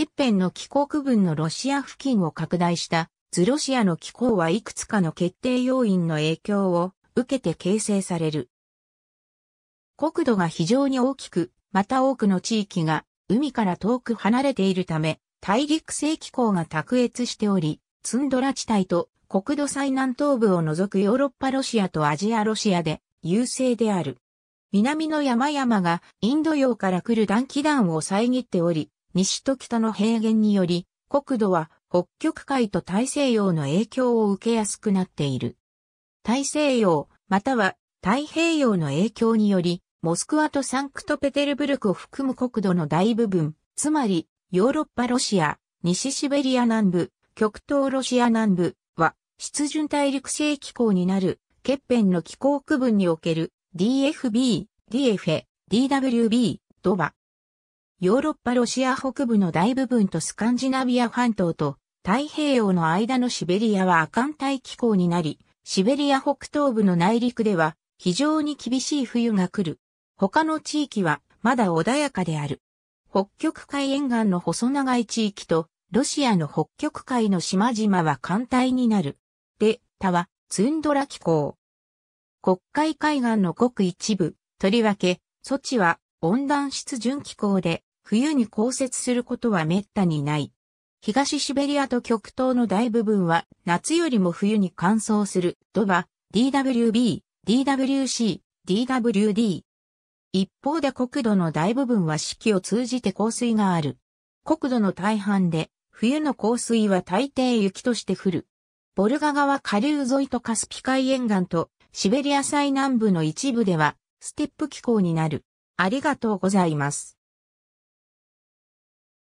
欠片の気候区分のロシア付近を拡大したズロシアの気候はいくつかの決定要因の影響を受けて形成される。国土が非常に大きく、また多くの地域が海から遠く離れているため、大陸性気候が卓越しており、ツンドラ地帯と国土最南東部を除くヨーロッパロシアとアジアロシアで優勢である。南の山々がインド洋から来る暖気団を遮っており、西と北の平原により、国土は北極海と大西洋の影響を受けやすくなっている。大西洋、または太平洋の影響により、モスクワとサンクトペテルブルクを含む国土の大部分、つまり、ヨーロッパロシア、西シベリア南部、極東ロシア南部は、湿潤大陸性気候になる、欠片の気候区分における DFB、DFA、DWB、ドバ、ヨーロッパロシア北部の大部分とスカンジナビア半島と太平洋の間のシベリアは亜寒帯気候になり、シベリア北東部の内陸では非常に厳しい冬が来る。他の地域はまだ穏やかである。北極海沿岸の細長い地域とロシアの北極海の島々は寒帯になる。で、他はツンドラ気候。国会海岸のごく一部、とりわけ、措置は温暖湿潤気候で、冬に降雪することは滅多にない。東シベリアと極東の大部分は夏よりも冬に乾燥するドバ、DWB、DWC、DWD。一方で国土の大部分は四季を通じて降水がある。国土の大半で冬の降水は大抵雪として降る。ボルガ川下流沿いとカスピ海沿岸とシベリア最南部の一部ではステップ気候になる。ありがとうございます。